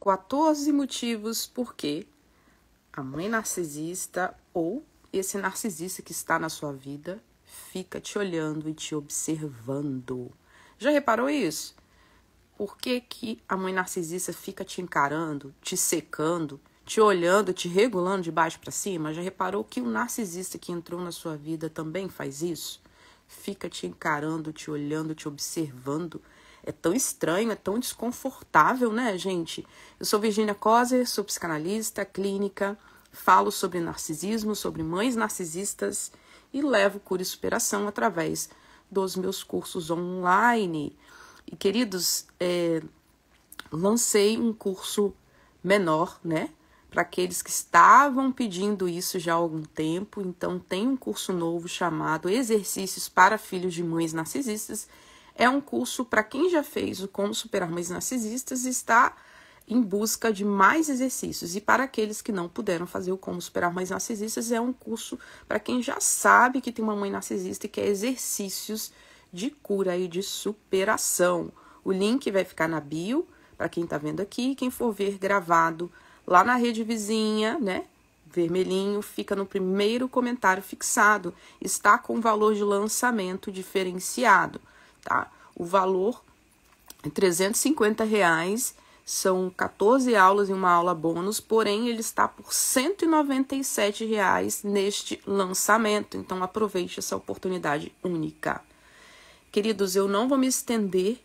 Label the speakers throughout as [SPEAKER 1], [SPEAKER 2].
[SPEAKER 1] 14 motivos por que a mãe narcisista ou esse narcisista que está na sua vida fica te olhando e te observando. Já reparou isso? Por que, que a mãe narcisista fica te encarando, te secando, te olhando, te regulando de baixo para cima? Já reparou que o narcisista que entrou na sua vida também faz isso? Fica te encarando, te olhando, te observando é tão estranho, é tão desconfortável, né, gente? Eu sou Virginia Coser, sou psicanalista, clínica, falo sobre narcisismo, sobre mães narcisistas e levo cura e superação através dos meus cursos online. E, queridos, é, lancei um curso menor, né? Para aqueles que estavam pedindo isso já há algum tempo. Então, tem um curso novo chamado Exercícios para Filhos de Mães Narcisistas é um curso para quem já fez o Como Superar Mães Narcisistas e está em busca de mais exercícios. E para aqueles que não puderam fazer o Como Superar Mães Narcisistas, é um curso para quem já sabe que tem uma mãe narcisista e quer exercícios de cura e de superação. O link vai ficar na bio para quem está vendo aqui. Quem for ver gravado lá na rede vizinha, né? Vermelhinho fica no primeiro comentário fixado. Está com valor de lançamento diferenciado tá? O valor é 350 reais, são 14 aulas e uma aula bônus, porém ele está por 197 reais neste lançamento. Então aproveite essa oportunidade única. Queridos, eu não vou me estender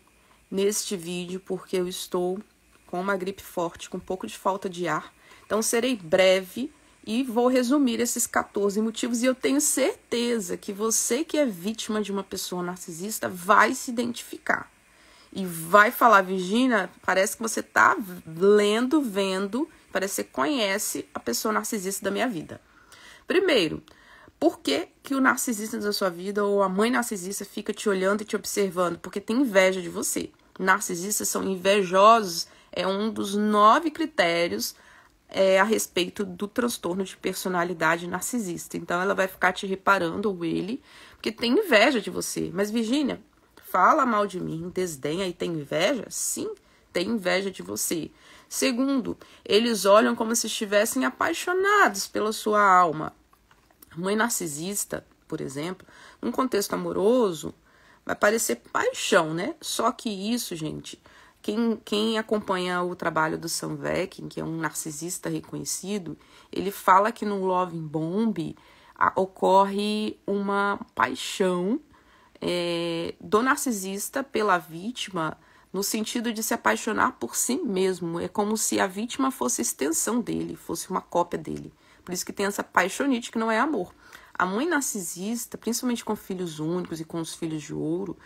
[SPEAKER 1] neste vídeo porque eu estou com uma gripe forte, com um pouco de falta de ar. Então serei breve e vou resumir esses 14 motivos, e eu tenho certeza que você que é vítima de uma pessoa narcisista vai se identificar. E vai falar, Virginia, parece que você está lendo, vendo, parece que você conhece a pessoa narcisista da minha vida. Primeiro, por que, que o narcisista da sua vida ou a mãe narcisista fica te olhando e te observando? Porque tem inveja de você. Narcisistas são invejosos, é um dos nove critérios é, a respeito do transtorno de personalidade narcisista. Então ela vai ficar te reparando, ou ele, porque tem inveja de você. Mas, Virginia, fala mal de mim, desdenha e tem inveja? Sim, tem inveja de você. Segundo, eles olham como se estivessem apaixonados pela sua alma. mãe narcisista, por exemplo, num contexto amoroso, vai parecer paixão, né? Só que isso, gente, quem, quem acompanha o trabalho do Sam Vekin, que é um narcisista reconhecido, ele fala que no Love Bomb a, ocorre uma paixão é, do narcisista pela vítima no sentido de se apaixonar por si mesmo. É como se a vítima fosse extensão dele, fosse uma cópia dele. Por isso que tem essa paixonite que não é amor. A mãe narcisista, principalmente com filhos únicos e com os filhos de ouro,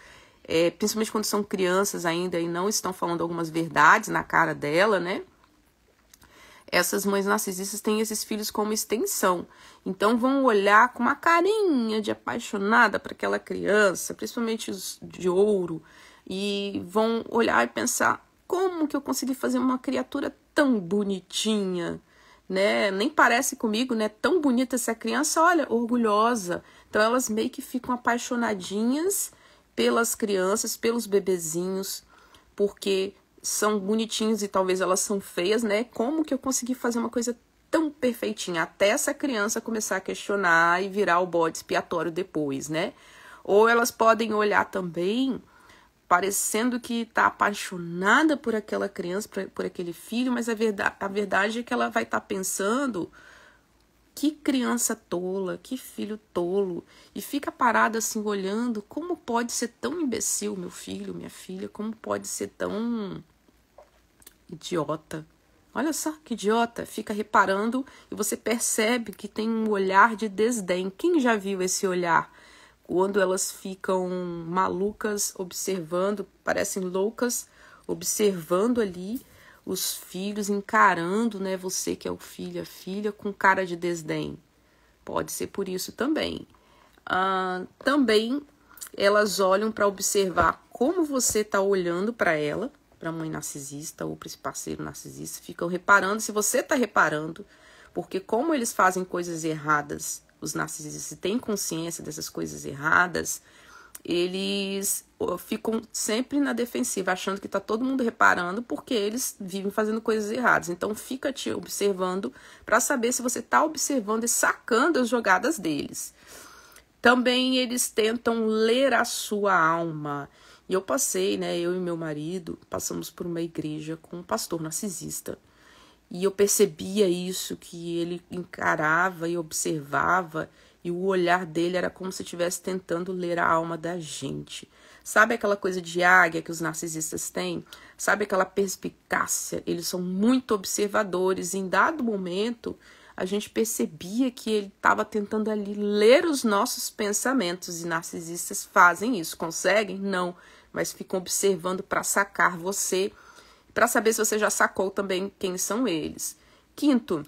[SPEAKER 1] é, principalmente quando são crianças ainda e não estão falando algumas verdades na cara dela, né? Essas mães narcisistas têm esses filhos como extensão. Então vão olhar com uma carinha de apaixonada para aquela criança, principalmente os de ouro, e vão olhar e pensar: como que eu consegui fazer uma criatura tão bonitinha? Né? Nem parece comigo, né? Tão bonita essa criança, olha, orgulhosa. Então elas meio que ficam apaixonadinhas pelas crianças, pelos bebezinhos, porque são bonitinhos e talvez elas são feias, né? Como que eu consegui fazer uma coisa tão perfeitinha até essa criança começar a questionar e virar o bode expiatório depois, né? Ou elas podem olhar também parecendo que está apaixonada por aquela criança, por, aquele filho, mas a verdade, a verdade é que ela vai estar tá pensando que criança tola, que filho tolo. E fica parado assim olhando, como pode ser tão imbecil meu filho, minha filha, como pode ser tão idiota. Olha só que idiota, fica reparando e você percebe que tem um olhar de desdém. Quem já viu esse olhar? Quando elas ficam malucas observando, parecem loucas observando ali os filhos encarando, né, você que é o filho, a filha, com cara de desdém. Pode ser por isso também. Ah, também elas olham para observar como você está olhando para ela, para a mãe narcisista ou para esse parceiro narcisista, ficam reparando se você está reparando, porque como eles fazem coisas erradas, os narcisistas têm consciência dessas coisas erradas, eles ficam sempre na defensiva, achando que está todo mundo reparando, porque eles vivem fazendo coisas erradas. Então fica te observando para saber se você está observando e sacando as jogadas deles. Também eles tentam ler a sua alma. E eu passei, né, eu e meu marido, passamos por uma igreja com um pastor narcisista. E eu percebia isso que ele encarava e observava e o olhar dele era como se estivesse tentando ler a alma da gente. Sabe aquela coisa de águia que os narcisistas têm? Sabe aquela perspicácia? Eles são muito observadores. Em dado momento, a gente percebia que ele estava tentando ali ler os nossos pensamentos. E narcisistas fazem isso. Conseguem? Não. Mas ficam observando para sacar você, para saber se você já sacou também quem são eles. Quinto,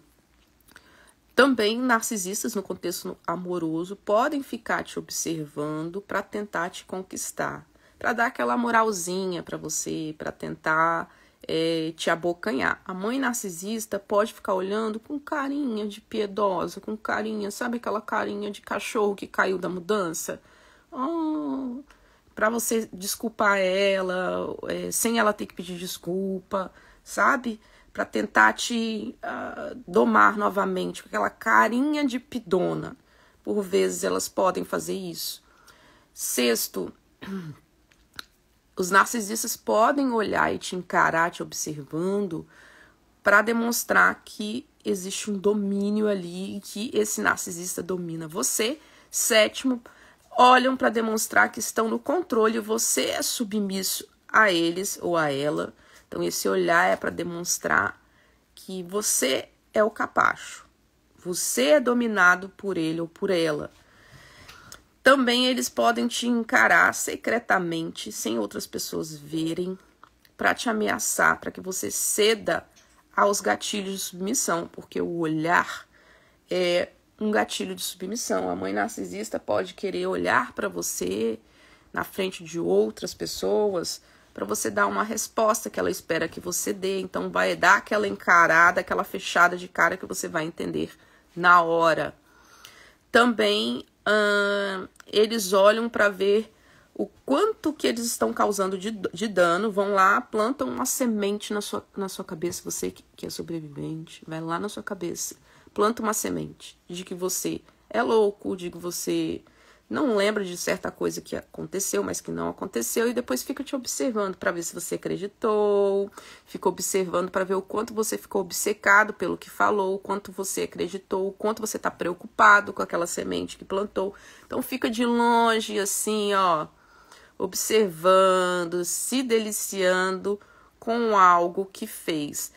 [SPEAKER 1] também narcisistas no contexto amoroso podem ficar te observando para tentar te conquistar, para dar aquela moralzinha para você, para tentar é, te abocanhar. A mãe narcisista pode ficar olhando com carinha de piedosa, com carinha, sabe aquela carinha de cachorro que caiu da mudança? Oh, para você desculpar ela, é, sem ela ter que pedir desculpa, sabe? para tentar te uh, domar novamente, com aquela carinha de pidona. Por vezes elas podem fazer isso. Sexto, os narcisistas podem olhar e te encarar, te observando, para demonstrar que existe um domínio ali, e que esse narcisista domina você. Sétimo, olham para demonstrar que estão no controle, você é submisso a eles ou a ela. Então, esse olhar é para demonstrar que você é o capacho, você é dominado por ele ou por ela. Também eles podem te encarar secretamente, sem outras pessoas verem, para te ameaçar, para que você ceda aos gatilhos de submissão, porque o olhar é um gatilho de submissão. A mãe narcisista pode querer olhar para você na frente de outras pessoas para você dar uma resposta que ela espera que você dê. Então, vai dar aquela encarada, aquela fechada de cara que você vai entender na hora. Também eles olham para ver o quanto que eles estão causando de, de, dano. Vão lá, plantam uma semente na sua, na sua cabeça. Você que é sobrevivente, vai lá na sua cabeça, planta uma semente de que você é louco, de que você não lembra de certa coisa que aconteceu, mas que não aconteceu, e depois fica te observando para ver se você acreditou, fica observando para ver o quanto você ficou obcecado pelo que falou, o quanto você acreditou, o quanto você está preocupado com aquela semente que plantou. Então fica de longe assim, ó, observando, se deliciando com algo que fez.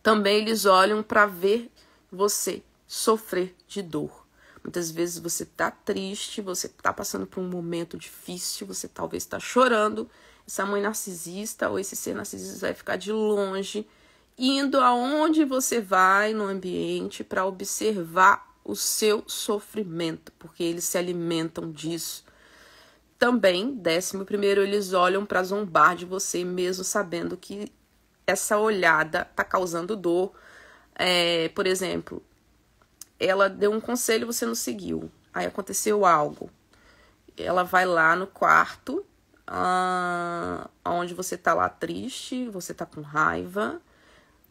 [SPEAKER 1] Também eles olham para ver você sofrer de dor. Muitas vezes você tá triste, você tá passando por um momento difícil, você talvez tá chorando. Essa mãe narcisista ou esse ser narcisista vai ficar de longe, indo aonde você vai no ambiente para observar o seu sofrimento, porque eles se alimentam disso. Também, décimo primeiro, eles olham para zombar de você, mesmo sabendo que essa olhada tá causando dor. É, por exemplo, ela deu um conselho e você não seguiu. Aí aconteceu algo. Ela vai lá no quarto, ah, onde você tá lá triste, você tá com raiva,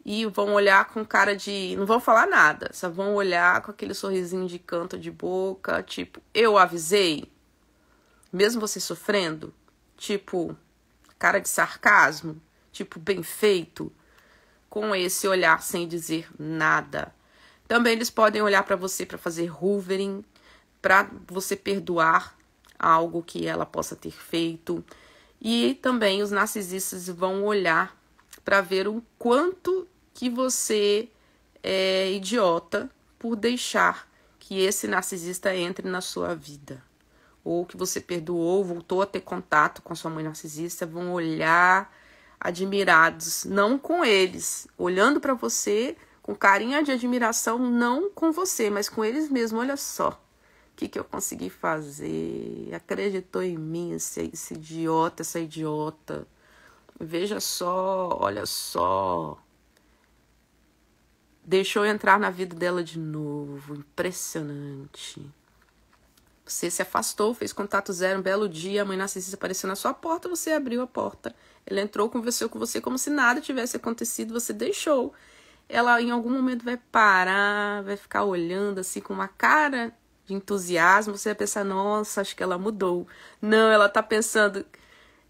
[SPEAKER 1] e vão olhar com cara de. Não vão falar nada, só vão olhar com aquele sorrisinho de canto de boca, tipo, eu avisei, mesmo você sofrendo, tipo, cara de sarcasmo, tipo, bem feito, com esse olhar sem dizer nada. Também eles podem olhar para você para fazer hoovering, para você perdoar algo que ela possa ter feito. E também os narcisistas vão olhar para ver o quanto que você é idiota por deixar que esse narcisista entre na sua vida. Ou que você perdoou, voltou a ter contato com sua mãe narcisista, vão olhar admirados, não com eles, olhando para você com carinho de admiração, não com você, mas com eles mesmos. Olha só o que, que eu consegui fazer. Acreditou em mim esse, esse idiota, essa idiota. Veja só, olha só. Deixou eu entrar na vida dela de novo. Impressionante. Você se afastou, fez contato zero, um belo dia, a mãe narcisista apareceu na sua porta, você abriu a porta. Ela entrou, conversou com você como se nada tivesse acontecido, você deixou ela em algum momento vai parar, vai ficar olhando assim com uma cara de entusiasmo, você vai pensar, nossa, acho que ela mudou. Não, ela tá pensando,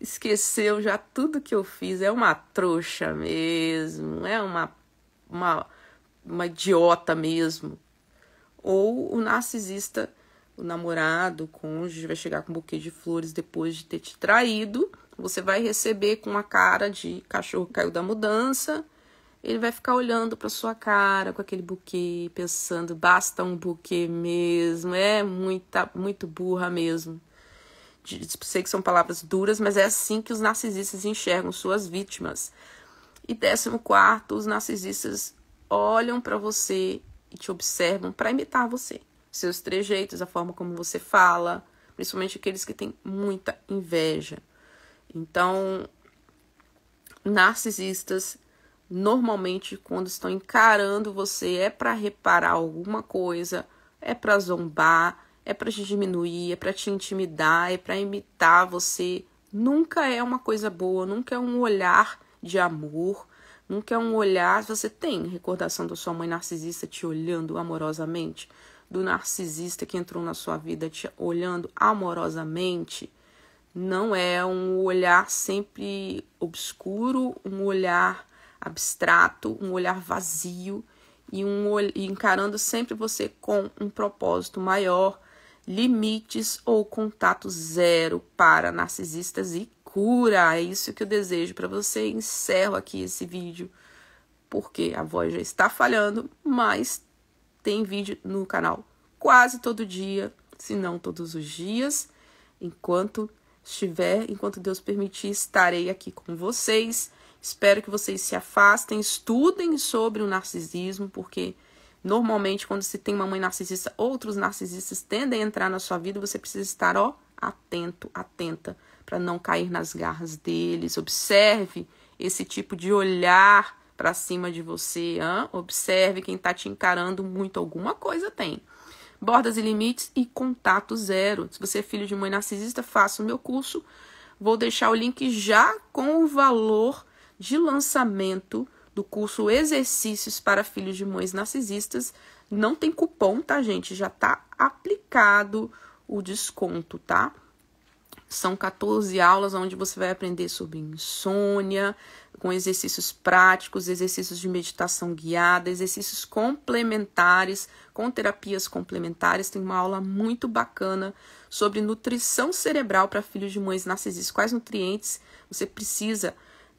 [SPEAKER 1] esqueceu já tudo que eu fiz, é uma trouxa mesmo, é uma, uma, uma idiota mesmo. Ou o narcisista, o namorado, o cônjuge, vai chegar com um buquê de flores depois de ter te traído, você vai receber com uma cara de cachorro caiu da mudança, ele vai ficar olhando para sua cara com aquele buquê, pensando, basta um buquê mesmo, é muita, muito burra mesmo. Sei que são palavras duras, mas é assim que os narcisistas enxergam suas vítimas. E décimo quarto, os narcisistas olham para você e te observam para imitar você. Seus trejeitos, a forma como você fala, principalmente aqueles que têm muita inveja. Então, narcisistas Normalmente, quando estão encarando você, é para reparar alguma coisa, é para zombar, é para te diminuir, é para te intimidar, é para imitar você. Nunca é uma coisa boa, nunca é um olhar de amor, nunca é um olhar. Você tem recordação da sua mãe narcisista te olhando amorosamente? Do narcisista que entrou na sua vida te olhando amorosamente? Não é um olhar sempre obscuro, um olhar abstrato, um olhar vazio e, um, e encarando sempre você com um propósito maior, limites ou contato zero para narcisistas e cura. É isso que eu desejo para você. Encerro aqui esse vídeo porque a voz já está falhando, mas tem vídeo no canal quase todo dia, se não todos os dias. Enquanto estiver, enquanto Deus permitir, estarei aqui com vocês Espero que vocês se afastem, estudem sobre o narcisismo, porque normalmente quando se tem uma mãe narcisista, outros narcisistas tendem a entrar na sua vida, você precisa estar, ó, atento, atenta, para não cair nas garras deles. Observe esse tipo de olhar para cima de você, hein? observe quem está te encarando muito, alguma coisa tem. Bordas e limites e contato zero. Se você é filho de mãe narcisista, faça o meu curso. Vou deixar o link já com o valor de lançamento do curso Exercícios para Filhos de Mães Narcisistas. Não tem cupom, tá, gente? Já tá aplicado o desconto, tá? São 14 aulas onde você vai aprender sobre insônia, com exercícios práticos, exercícios de meditação guiada, exercícios complementares, com terapias complementares. Tem uma aula muito bacana sobre nutrição cerebral para filhos de mães narcisistas. Quais nutrientes você precisa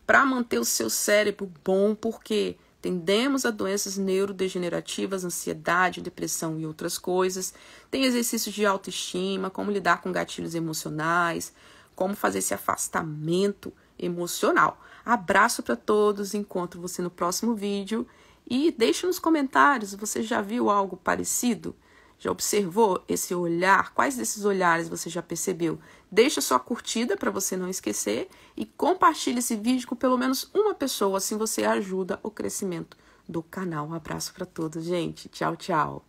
[SPEAKER 1] para manter o seu cérebro bom, porque tendemos a doenças neurodegenerativas, ansiedade, depressão e outras coisas. Tem exercícios de autoestima, como lidar com gatilhos emocionais, como fazer esse afastamento emocional. Abraço para todos, encontro você no próximo vídeo e deixe nos comentários, você já viu algo parecido? Já observou esse olhar? Quais desses olhares você já percebeu? Deixa sua curtida para você não esquecer e compartilhe esse vídeo com pelo menos uma pessoa, assim você ajuda o crescimento do canal. Um abraço para todos, gente. Tchau, tchau.